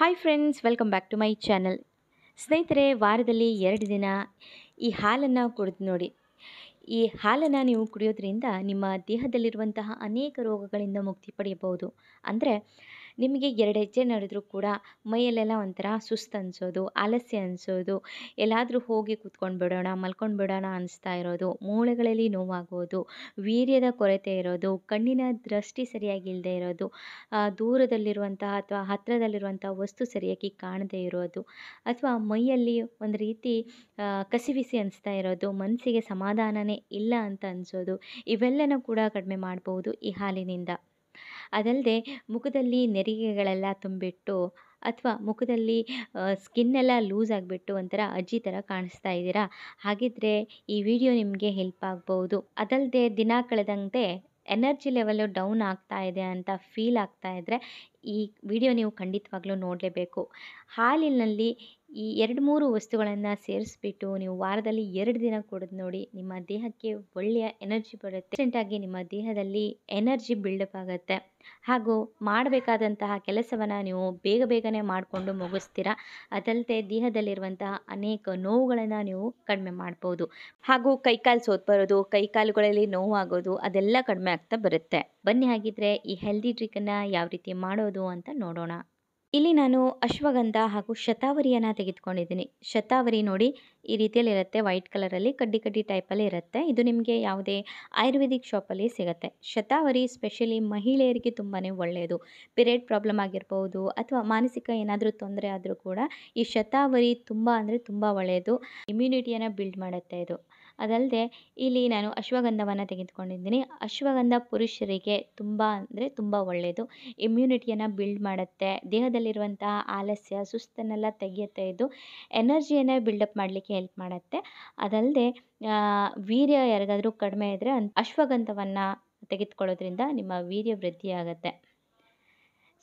hi friends welcome back to my channel ಸ್ನೇಹಿತರೆ ವಾರದಲ್ಲಿ ಎರಡು ದಿನ ಈ ಹಾಲನ್ನು ಕುಡಿದು ನೋಡಿ ಈ ಹಾಲನ್ನು ನೀವು ಕುಡಿಯೋದ್ರಿಂದ ನಿಮ್ಮ ದೇಹದಲ್ಲಿರುವಂತಹ ಅನೇಕ ರೋಗಗಳಿಂದ ಮುಕ್ತಿ ಪಡೆಯಬಹುದು ಅಂದರೆ ನಿಮಗೆ ಎರಡು ಹೆಜ್ಜೆ ನಡೆದರೂ ಕೂಡ ಮೈಯಲ್ಲೆಲ್ಲ ಒಂಥರ ಸುಸ್ತು ಅನಿಸೋದು ಆಲಸ್ಯ ಅನಿಸೋದು ಎಲ್ಲಾದರೂ ಹೋಗಿ ಕೂತ್ಕೊಂಡು ಬಿಡೋಣ ಮಲ್ಕೊಂಡು ಬಿಡೋಣ ಅನಿಸ್ತಾ ಇರೋದು ಮೂಳೆಗಳಲ್ಲಿ ನೋವಾಗೋದು ವೀರ್ಯದ ಕೊರತೆ ಇರೋದು ಕಣ್ಣಿನ ದೃಷ್ಟಿ ಸರಿಯಾಗಿ ಇಲ್ಲದೆ ಇರೋದು ದೂರದಲ್ಲಿರುವಂತಹ ಅಥವಾ ಹತ್ತಿರದಲ್ಲಿರುವಂಥ ವಸ್ತು ಸರಿಯಾಗಿ ಕಾಣದೇ ಇರೋದು ಅಥವಾ ಮೈಯಲ್ಲಿ ಒಂದು ರೀತಿ ಕಸಿವಿಸಿ ಅನಿಸ್ತಾ ಇರೋದು ಮನಸ್ಸಿಗೆ ಸಮಾಧಾನನೇ ಇಲ್ಲ ಅಂತ ಅನಿಸೋದು ಇವೆಲ್ಲನೂ ಕೂಡ ಕಡಿಮೆ ಮಾಡಬಹುದು ಈ ಹಾಲಿನಿಂದ ಅದಲ್ಲದೆ ಮುಖದಲ್ಲಿ ನೆರಿಗೆಗಳೆಲ್ಲ ತುಂಬಿಟ್ಟು ಅಥವಾ ಮುಖದಲ್ಲಿ ಸ್ಕಿನ್ನೆಲ್ಲ ಲೂಸ್ ಆಗಿಬಿಟ್ಟು ಒಂಥರ ಅಜ್ಜಿ ಥರ ಕಾಣಿಸ್ತಾ ಇದ್ದೀರಾ ಹಾಗಿದ್ದರೆ ಈ ವಿಡಿಯೋ ನಿಮಗೆ ಹೆಲ್ಪ್ ಆಗ್ಬೋದು ಅದಲ್ಲದೆ ದಿನ ಕಳೆದಂತೆ ಎನರ್ಜಿ ಲೆವೆಲ್ಲು ಡೌನ್ ಆಗ್ತಾ ಇದೆ ಅಂತ ಫೀಲ್ ಆಗ್ತಾ ಇದ್ದರೆ ಈ ವಿಡಿಯೋ ನೀವು ಖಂಡಿತವಾಗ್ಲೂ ನೋಡಲೇಬೇಕು ಹಾಲಿನಲ್ಲಿ ಈ ಎರಡು ಮೂರು ವಸ್ತುಗಳನ್ನು ಸೇರಿಸ್ಬಿಟ್ಟು ನೀವು ವಾರದಲ್ಲಿ ಎರಡು ದಿನ ಕುಡಿದು ನೋಡಿ ನಿಮ್ಮ ದೇಹಕ್ಕೆ ಒಳ್ಳೆಯ ಎನರ್ಜಿ ಬರುತ್ತೆ ರೀಸೆಂಟಾಗಿ ನಿಮ್ಮ ದೇಹದಲ್ಲಿ ಎನರ್ಜಿ ಬಿಲ್ಡಪ್ ಆಗುತ್ತೆ ಹಾಗೂ ಮಾಡಬೇಕಾದಂತಹ ಕೆಲಸವನ್ನು ನೀವು ಬೇಗ ಬೇಗನೆ ಮಾಡಿಕೊಂಡು ಮುಗಿಸ್ತೀರಾ ಅದಲ್ಲದೆ ದೇಹದಲ್ಲಿರುವಂತಹ ಅನೇಕ ನೋವುಗಳನ್ನು ನೀವು ಕಡಿಮೆ ಮಾಡ್ಬೋದು ಹಾಗೂ ಕೈಕಾಲು ಸೋತ್ ಬರೋದು ಕೈಕಾಲುಗಳಲ್ಲಿ ನೋವಾಗೋದು ಅದೆಲ್ಲ ಕಡಿಮೆ ಆಗ್ತಾ ಬರುತ್ತೆ ಬನ್ನಿ ಹಾಗಿದ್ರೆ ಈ ಹೆಲ್ದಿ ಟ್ರಿಕ್ಕನ್ನು ಯಾವ ರೀತಿ ಮಾಡೋದು ಅಂತ ನೋಡೋಣ ಇಲ್ಲಿ ನಾನು ಅಶ್ವಗಂಧ ಹಾಗೂ ಶತಾವರಿಯನ್ನು ತೆಗೆದುಕೊಂಡಿದ್ದೀನಿ ಶತಾವರಿ ನೋಡಿ ಈ ರೀತಿಯಲ್ಲಿ ಇರುತ್ತೆ ವೈಟ್ ಕಲರಲ್ಲಿ ಕಡ್ಡಿ ಕಡ್ಡಿ ಟೈಪಲ್ಲಿ ಇರುತ್ತೆ ಇದು ನಿಮಗೆ ಯಾವುದೇ ಆಯುರ್ವೇದಿಕ್ ಶಾಪಲ್ಲಿ ಸಿಗುತ್ತೆ ಶತಾವರಿ ಸ್ಪೆಷಲಿ ಮಹಿಳೆಯರಿಗೆ ತುಂಬಾ ಒಳ್ಳೆಯದು ಪಿರಿಯಡ್ ಪ್ರಾಬ್ಲಮ್ ಆಗಿರ್ಬೋದು ಅಥವಾ ಮಾನಸಿಕ ಏನಾದರೂ ತೊಂದರೆ ಆದರೂ ಕೂಡ ಈ ಶತಾವರಿ ತುಂಬ ಅಂದರೆ ತುಂಬ ಒಳ್ಳೆಯದು ಇಮ್ಯುನಿಟಿಯನ್ನು ಬಿಲ್ಡ್ ಮಾಡುತ್ತೆ ಇದು ಅದಲ್ಲದೆ ಇಲ್ಲಿ ನಾನು ಅಶ್ವಗಂಧವನ್ನು ತೆಗೆದುಕೊಂಡಿದ್ದೀನಿ ಅಶ್ವಗಂಧ ಪುರುಷರಿಗೆ ತುಂಬ ಅಂದರೆ ತುಂಬ ಒಳ್ಳೆಯದು ಇಮ್ಯುನಿಟಿಯನ್ನು ಬಿಲ್ಡ್ ಮಾಡುತ್ತೆ ದೇಹದಲ್ಲಿರುವಂತಹ ಆಲಸ್ಯ ಸುಸ್ತನ್ನೆಲ್ಲ ತೆಗೆಯುತ್ತೆ ಇದು ಎನರ್ಜಿಯನ್ನು ಬಿಲ್ಡಪ್ ಮಾಡಲಿಕ್ಕೆ ಹೆಲ್ಪ್ ಮಾಡುತ್ತೆ ಅದಲ್ಲದೆ ವೀರ್ಯ ಯಾರಿಗಾದರೂ ಕಡಿಮೆ ಇದ್ದರೆ ಅಶ್ವಗಂಧವನ್ನು ತೆಗೆದುಕೊಳ್ಳೋದ್ರಿಂದ ನಿಮ್ಮ ವೀರ್ಯ ಆಗುತ್ತೆ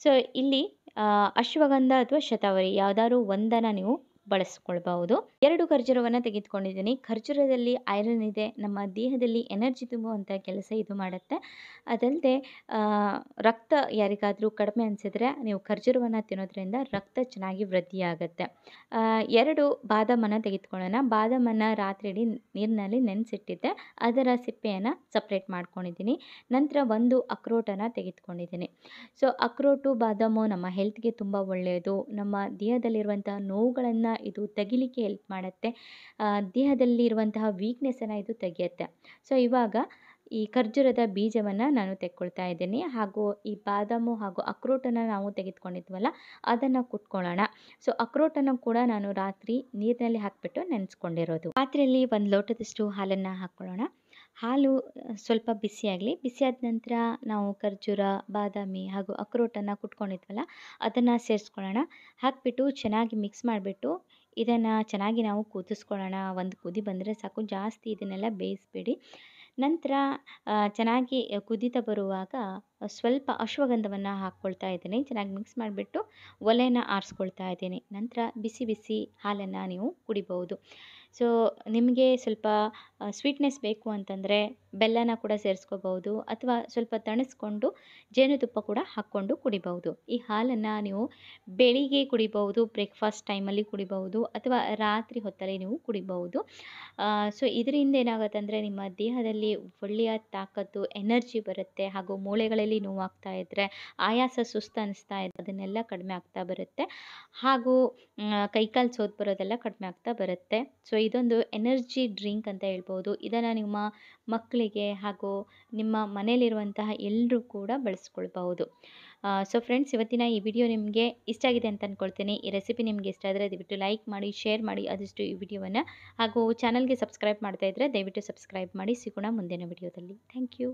ಸೊ ಇಲ್ಲಿ ಅಶ್ವಗಂಧ ಅಥವಾ ಶತಾವರಿ ಯಾವುದಾದ್ರೂ ಒಂದನ್ನು ನೀವು ಬಳಸ್ಕೊಳ್ಬಹುದು ಎರಡು ಖರ್ಜೂರವನ್ನು ತೆಗೆದುಕೊಂಡಿದ್ದೀನಿ ಖರ್ಜೂರದಲ್ಲಿ ಐರನ್ ಇದೆ ನಮ್ಮ ದೇಹದಲ್ಲಿ ಎನರ್ಜಿ ತುಂಬುವಂಥ ಕೆಲಸ ಇದು ಮಾಡುತ್ತೆ ಅದಲ್ಲದೆ ರಕ್ತ ಯಾರಿಗಾದರೂ ಕಡಿಮೆ ಅನಿಸಿದ್ರೆ ನೀವು ಖರ್ಜೂರವನ್ನು ತಿನ್ನೋದ್ರಿಂದ ರಕ್ತ ಚೆನ್ನಾಗಿ ವೃದ್ಧಿಯಾಗುತ್ತೆ ಎರಡು ಬಾದಾಮನ್ನು ತೆಗೆದುಕೊಳ್ಳೋಣ ಬಾದಾಮನ್ನು ರಾತ್ರಿ ಇಡೀ ನೀರಿನಲ್ಲಿ ನೆನೆಸಿಟ್ಟಿದ್ದೆ ಅದರ ಸಿಪ್ಪೆಯನ್ನು ಸಪ್ರೇಟ್ ಮಾಡ್ಕೊಂಡಿದ್ದೀನಿ ನಂತರ ಒಂದು ಅಕ್ರೋಟನ್ನು ತೆಗೆದುಕೊಂಡಿದ್ದೀನಿ ಸೊ ಅಕ್ರೋಟು ಬಾದಾಮು ನಮ್ಮ ಹೆಲ್ತ್ಗೆ ತುಂಬ ಒಳ್ಳೆಯದು ನಮ್ಮ ದೇಹದಲ್ಲಿರುವಂಥ ನೋವುಗಳನ್ನು ಇದು ತೆಗಿಲಿಕ್ಕೆ ಹೆಲ್ಪ್ ಮಾಡುತ್ತೆ ದೇಹದಲ್ಲಿರುವಂತಹ ವೀಕ್ನೆಸ್ಸನ್ನು ಇದು ತೆಗೆಯುತ್ತೆ ಸೊ ಇವಾಗ ಈ ಖರ್ಜೂರದ ಬೀಜವನ್ನು ನಾನು ತೆಕ್ಕೊಳ್ತಾ ಇದ್ದೀನಿ ಹಾಗೂ ಈ ಬಾದಾಮು ಹಾಗೂ ಅಕ್ರೋಟನ್ನು ನಾವು ತೆಗೆದುಕೊಂಡಿದ್ವಲ್ಲ ಅದನ್ನು ಕುಟ್ಕೊಳ್ಳೋಣ ಸೊ ಅಕ್ರೋಟನ್ನು ಕೂಡ ನಾನು ರಾತ್ರಿ ನೀರಿನಲ್ಲಿ ಹಾಕಿಬಿಟ್ಟು ನೆನೆಸ್ಕೊಂಡಿರೋದು ರಾತ್ರಿಯಲ್ಲಿ ಒಂದು ಲೋಟದಷ್ಟು ಹಾಲನ್ನು ಹಾಕೊಳ್ಳೋಣ ಹಾಲು ಸ್ವಲ್ಪ ಬಿಸಿಯಾಗಲಿ ಬಿಸಿಯಾದ ನಂತರ ನಾವು ಖರ್ಜೂರ ಬಾದಾಮಿ ಹಾಗೂ ಅಕ್ರೋಟನ್ನು ಕುಟ್ಕೊಂಡಿದ್ವಲ್ಲ ಅದನ್ನು ಸೇರಿಸ್ಕೊಳ್ಳೋಣ ಹಾಕಿಬಿಟ್ಟು ಚೆನ್ನಾಗಿ ಮಿಕ್ಸ್ ಮಾಡಿಬಿಟ್ಟು ಇದನ್ನು ಚೆನ್ನಾಗಿ ನಾವು ಕುದಿಸ್ಕೊಳ್ಳೋಣ ಒಂದು ಕುದಿ ಬಂದರೆ ಸಾಕು ಜಾಸ್ತಿ ಇದನ್ನೆಲ್ಲ ಬೇಯಿಸ್ಬೇಡಿ ನಂತರ ಚೆನ್ನಾಗಿ ಕುದಿತ ಬರುವಾಗ ಸ್ವಲ್ಪ ಅಶ್ವಗಂಧವನ್ನು ಹಾಕ್ಕೊಳ್ತಾ ಇದ್ದೀನಿ ಚೆನ್ನಾಗಿ ಮಿಕ್ಸ್ ಮಾಡಿಬಿಟ್ಟು ಒಲೆನ ಆರಿಸ್ಕೊಳ್ತಾ ಇದ್ದೀನಿ ನಂತರ ಬಿಸಿ ಬಿಸಿ ಹಾಲನ್ನು ನೀವು ಕುಡಿಬಹುದು ಸೊ ನಿಮಗೆ ಸ್ವಲ್ಪ ಸ್ವೀಟ್ನೆಸ್ ಬೇಕು ಅಂತಂದರೆ ಬೆಲ್ಲನ ಕೂಡ ಸೇರಿಸ್ಕೋಬಹುದು ಅಥವಾ ಸ್ವಲ್ಪ ತಣಿಸ್ಕೊಂಡು ಜೇನುತುಪ್ಪ ಕೂಡ ಹಾಕ್ಕೊಂಡು ಕುಡಿಬಹುದು ಈ ಹಾಲನ್ನು ನೀವು ಬೆಳಿಗ್ಗೆ ಕುಡಿಬಹುದು ಬ್ರೇಕ್ಫಾಸ್ಟ್ ಟೈಮಲ್ಲಿ ಕುಡಿಬಹುದು ಅಥವಾ ರಾತ್ರಿ ಹೊತ್ತಲ್ಲಿ ನೀವು ಕುಡಿಬಹುದು ಸೊ ಇದರಿಂದ ಏನಾಗುತ್ತೆ ಅಂದರೆ ನಿಮ್ಮ ದೇಹದಲ್ಲಿ ಒಳ್ಳೆಯ ತಾಕತ್ತು ಎನರ್ಜಿ ಬರುತ್ತೆ ಹಾಗೂ ಮೂಳೆಗಳಲ್ಲಿ ನೋವಾಗ್ತಾ ಇದ್ದರೆ ಆಯಾಸ ಸುಸ್ತು ಅನಿಸ್ತಾ ಇದೆ ಅದನ್ನೆಲ್ಲ ಕಡಿಮೆ ಆಗ್ತಾ ಬರುತ್ತೆ ಹಾಗೂ ಕೈಕಾಲು ಸೋತ್ ಬರೋದೆಲ್ಲ ಕಡಿಮೆ ಆಗ್ತಾ ಬರುತ್ತೆ ಸೊ ಇದೊಂದು ಎನರ್ಜಿ ಡ್ರಿಂಕ್ ಅಂತ ಹೇಳ್ಬೋದು ಇದನ್ನು ನಿಮ್ಮ ಮಕ್ಕಳಿಗೆ ಹಾಗೂ ನಿಮ್ಮ ಮನೆಯಲ್ಲಿರುವಂತಹ ಎಲ್ಲರೂ ಕೂಡ ಬಳಸ್ಕೊಳ್ಬಹುದು ಸೊ ಫ್ರೆಂಡ್ಸ್ ಇವತ್ತಿನ ಈ ವಿಡಿಯೋ ನಿಮಗೆ ಇಷ್ಟ ಆಗಿದೆ ಅಂತ ಅಂದ್ಕೊಳ್ತೀನಿ ಈ ರೆಸಿಪಿ ನಿಮಗೆ ಇಷ್ಟ ಆದರೆ ದಯವಿಟ್ಟು ಲೈಕ್ ಮಾಡಿ ಶೇರ್ ಮಾಡಿ ಆದಷ್ಟು ಈ ವಿಡಿಯೋವನ್ನು ಹಾಗೂ ಚಾನಲ್ಗೆ ಸಬ್ಸ್ಕ್ರೈಬ್ ಮಾಡ್ತಾ ಇದ್ದರೆ ದಯವಿಟ್ಟು ಸಬ್ಸ್ಕ್ರೈಬ್ ಮಾಡಿ ಸಿಗೋಣ ಮುಂದಿನ ವಿಡಿಯೋದಲ್ಲಿ ಥ್ಯಾಂಕ್ ಯು